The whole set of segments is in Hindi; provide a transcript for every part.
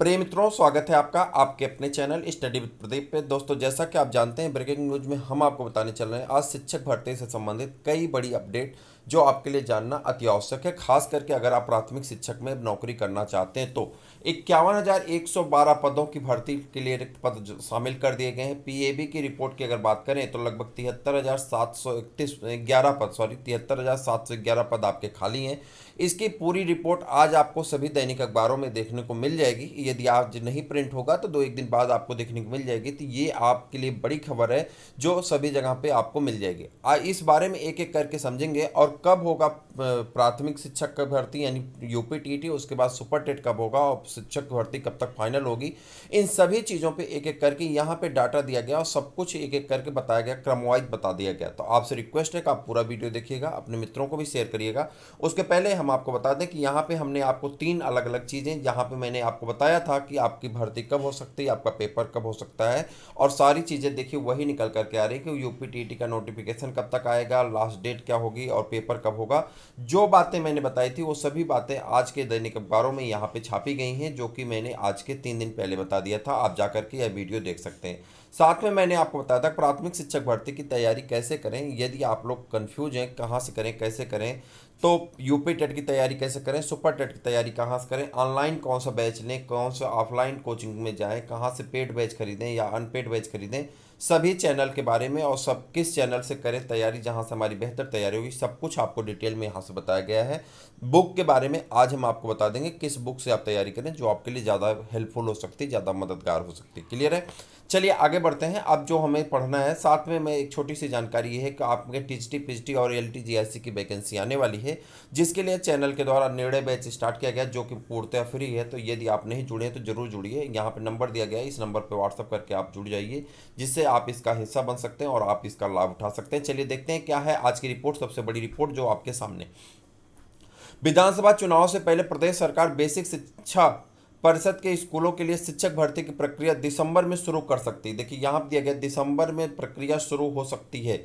प्रिय मित्रों स्वागत है आपका आपके अपने चैनल स्टडी विद प्रदीप पे दोस्तों जैसा कि आप जानते हैं ब्रेकिंग न्यूज में हम आपको बताने चल रहे हैं आज शिक्षक भर्ती से संबंधित कई बड़ी अपडेट जो आपके लिए जानना अति आवश्यक है खास करके अगर आप प्राथमिक शिक्षक में नौकरी करना चाहते हैं तो इक्यावन हज़ार एक सौ बारह पदों की भर्ती के लिए पद शामिल कर दिए गए हैं पी की रिपोर्ट की अगर बात करें तो लगभग तिहत्तर हज़ार सात सौ इकतीस ग्यारह पद सॉरी तिहत्तर हज़ार सात सौ ग्यारह पद आपके खाली हैं इसकी पूरी रिपोर्ट आज आपको सभी दैनिक अखबारों में देखने को मिल जाएगी यदि आज नहीं प्रिंट होगा तो दो एक दिन बाद आपको देखने को मिल जाएगी तो ये आपके लिए बड़ी खबर है जो सभी जगह पर आपको मिल जाएगी इस बारे में एक एक करके समझेंगे और कब होगा प्राथमिक शिक्षक की भर्ती यानी यूपी टी टी उसके बाद सुपर टेट कब होगा और शिक्षक भर्ती कब तक फाइनल होगी इन सभी चीज़ों पे एक एक करके यहाँ पे डाटा दिया गया और सब कुछ एक एक करके बताया गया क्रमवाइज बता दिया गया तो आपसे रिक्वेस्ट है कि आप पूरा वीडियो देखिएगा अपने मित्रों को भी शेयर करिएगा उसके पहले हम आपको बता दें कि यहाँ पर हमने आपको तीन अलग अलग चीज़ें जहाँ पर मैंने आपको बताया था कि आपकी भर्ती कब हो सकती है आपका पेपर कब हो सकता है और सारी चीज़ें देखिए वही निकल करके आ रही कि यूपी टी का नोटिफिकेशन कब तक आएगा लास्ट डेट क्या होगी और पेपर पेपर कब होगा जो बातें मैंने बताई थी वो सभी बातें आज के दैनिक अखबारों में यहाँ पे छापी गई हैं जो कि मैंने आज के तीन दिन पहले बता दिया था आप जाकर के यह वीडियो देख सकते हैं साथ में मैंने आपको बताया था प्राथमिक शिक्षक भर्ती की तैयारी कैसे करें यदि आप लोग कन्फ्यूज हैं कहाँ से करें कैसे करें तो यूपी टेट की तैयारी कैसे करें सुपर टेट की तैयारी कहाँ से करें ऑनलाइन कौन सा बैच लें कौन सा ऑफलाइन कोचिंग में जाएं कहाँ से पेड बैच खरीदें या अनपेड बैच खरीदें सभी चैनल के बारे में और सब किस चैनल से करें तैयारी जहाँ से हमारी बेहतर तैयारी होगी सब कुछ आपको डिटेल में यहाँ से बताया गया है बुक के बारे में आज हम आपको बता देंगे किस बुक से आप तैयारी करें जो आपके लिए ज़्यादा हेल्पफुल हो सकती है ज़्यादा मददगार हो सकती है क्लियर है चलिए आगे बढ़ते हैं अब जो हमें पढ़ना है साथ में मैं एक छोटी सी जानकारी ये है कि आपके टी टी और एल टी की वैकेंसी आने वाली है जिसके लिए चैनल के द्वारा निर्णय बैच स्टार्ट किया गया जो कि पूर्णतः फ्री है तो यदि आप नहीं जुड़े हैं तो जरूर जुड़िए यहाँ पर नंबर दिया गया है इस नंबर पर व्हाट्सअप करके आप जुड़ जाइए जिससे आप इसका हिस्सा बन सकते हैं और आप इसका लाभ उठा सकते हैं चलिए देखते हैं क्या है आज की रिपोर्ट सबसे बड़ी रिपोर्ट जो आपके सामने विधानसभा चुनाव से पहले प्रदेश सरकार बेसिक शिक्षा परिषद के स्कूलों के लिए शिक्षक भर्ती की प्रक्रिया दिसंबर में शुरू कर सकती है देखिए यहाँ दिया गया दिसंबर में प्रक्रिया शुरू हो सकती है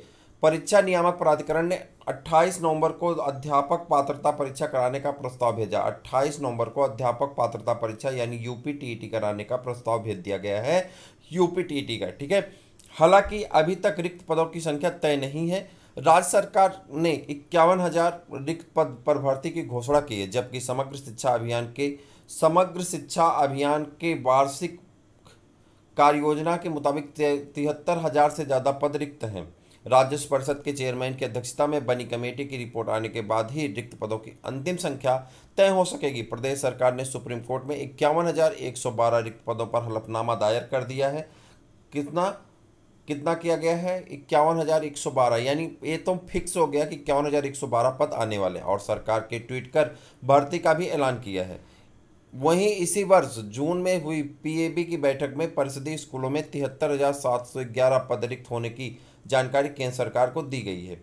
परीक्षा नियामक प्राधिकरण ने 28 नवंबर को अध्यापक पात्रता परीक्षा कराने का प्रस्ताव भेजा 28 नवंबर को अध्यापक पात्रता परीक्षा यानी यूपी कराने का प्रस्ताव भेज दिया गया है यूपी का ठीक है हालांकि अभी तक रिक्त पदों की संख्या तय नहीं है राज्य सरकार ने इक्यावन हजार रिक्त पद पर भर्ती की घोषणा की है जबकि समग्र शिक्षा अभियान के समग्र शिक्षा अभियान के वार्षिक कार्य योजना के मुताबिक तिहत्तर हज़ार से ज़्यादा पद रिक्त हैं राजस्व परिषद के चेयरमैन की अध्यक्षता में बनी कमेटी की रिपोर्ट आने के बाद ही रिक्त पदों की अंतिम संख्या तय हो सकेगी प्रदेश सरकार ने सुप्रीम कोर्ट में इक्यावन हज़ार एक सौ बारह रिक्त पदों पर हलफनामा दायर कर दिया है कितना कितना किया गया है इक्यावन हज़ार एक सौ बारह यानी ये तो फिक्स हो गया कि इक्यावन हज़ार एक सौ बारह पद आने वाले हैं और सरकार के ट्वीट कर भर्ती का भी ऐलान किया है वहीं इसी वर्ष जून में हुई पीएबी की बैठक में परिषदीय स्कूलों में तिहत्तर हज़ार सात सौ ग्यारह पद रिक्त होने की जानकारी केंद्र सरकार को दी गई है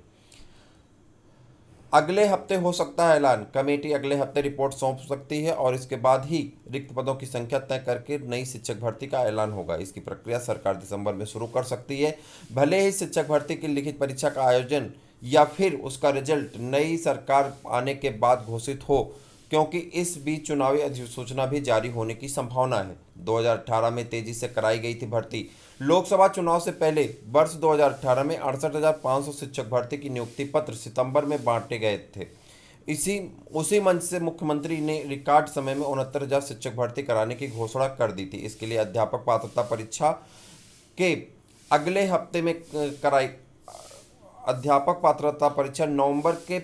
अगले हफ्ते हो सकता है ऐलान कमेटी अगले हफ्ते रिपोर्ट सौंप सकती है और इसके बाद ही रिक्त पदों की संख्या तय करके नई शिक्षक भर्ती का ऐलान होगा इसकी प्रक्रिया सरकार दिसंबर में शुरू कर सकती है भले ही शिक्षक भर्ती की लिखित परीक्षा का आयोजन या फिर उसका रिजल्ट नई सरकार आने के बाद घोषित हो क्योंकि इस बीच चुनावी अधिसूचना भी जारी होने की संभावना है 2018 में तेजी से कराई गई थी भर्ती लोकसभा चुनाव से पहले वर्ष 2018 में अड़सठ शिक्षक भर्ती की नियुक्ति पत्र सितंबर में बांटे गए थे इसी उसी मंच से मुख्यमंत्री ने रिकॉर्ड समय में उनहत्तर हज़ार शिक्षक भर्ती कराने की घोषणा कर दी थी इसके लिए अध्यापक पात्रता परीक्षा के अगले हफ्ते में कराई अध्यापक पात्रता परीक्षा नवंबर के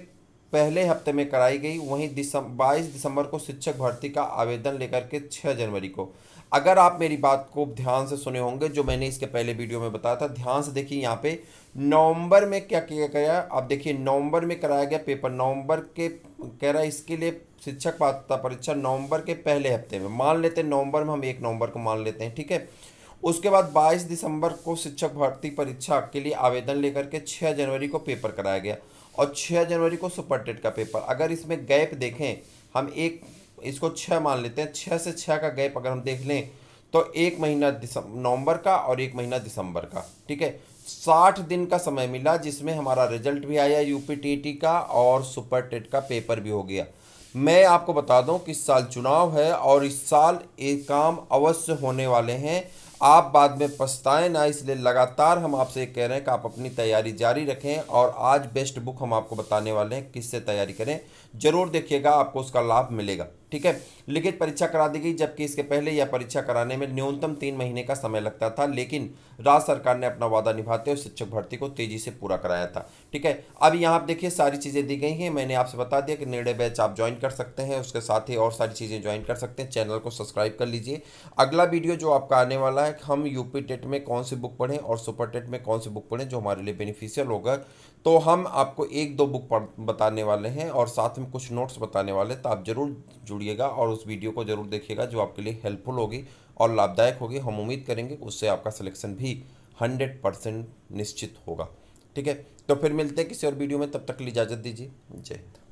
पहले हफ्ते में कराई गई वहीं दिसम बाईस दिसंबर को शिक्षक भर्ती का आवेदन लेकर के छः जनवरी को अगर आप मेरी बात को ध्यान से सुने होंगे जो मैंने इसके पहले वीडियो में बताया था ध्यान से देखिए यहाँ पे नवंबर में क्या किया गया आप देखिए नवंबर में कराया गया पेपर नवंबर के कह रहा है इसके लिए शिक्षक पात्रता परीक्षा नवंबर के पहले हफ्ते में मान लेते हैं नवंबर में हम एक नवंबर को मान लेते हैं ठीक है उसके बाद 22 दिसंबर को शिक्षक भर्ती परीक्षा के लिए आवेदन लेकर के 6 जनवरी को पेपर कराया गया और 6 जनवरी को सुपर टेट का पेपर अगर इसमें गैप देखें हम एक इसको 6 मान लेते हैं छः से छः का गैप अगर हम देख लें तो एक महीना नवंबर का और एक महीना दिसंबर का ठीक है साठ दिन का समय मिला जिसमें हमारा रिजल्ट भी आया यूपीटीटी का और सुपर टेट का पेपर भी हो गया मैं आपको बता दूं कि इस साल चुनाव है और इस साल एक काम अवश्य होने वाले हैं आप बाद में पछताएं ना इसलिए लगातार हम आपसे कह रहे हैं कि आप अपनी तैयारी जारी रखें और आज बेस्ट बुक हम आपको बताने वाले हैं किससे तैयारी करें जरूर देखिएगा आपको उसका लाभ मिलेगा ठीक है लिखित परीक्षा करा दी गई जबकि इसके पहले यह परीक्षा कराने में न्यूनतम तीन महीने का समय लगता था लेकिन राज्य सरकार ने अपना वादा निभाते हुए शिक्षक भर्ती को तेजी से पूरा कराया था ठीक है अब यहाँ आप देखिए सारी चीज़ें दी गई हैं मैंने आपसे बता दिया कि निर्णय बैच आप ज्वाइन कर सकते हैं उसके साथ ही और सारी चीज़ें ज्वाइन कर सकते हैं चैनल को सब्सक्राइब कर लीजिए अगला वीडियो जो आपका आने वाला है हम यूपी टेट में कौन सी बुक पढ़ें और सुपर टेट में कौन सी बुक पढ़ें जो हमारे लिए बेनिफिशियल होगा तो हम आपको एक दो बुक बताने वाले हैं और साथ में कुछ नोट्स बताने वाले तो आप ज़रूर जुड़िएगा और उस वीडियो को ज़रूर देखिएगा जो आपके लिए हेल्पफुल होगी और लाभदायक होगी हम उम्मीद करेंगे कि उससे आपका सिलेक्शन भी हंड्रेड परसेंट निश्चित होगा ठीक है तो फिर मिलते हैं किसी और वीडियो में तब तक इजाज़त दीजिए जय हिंद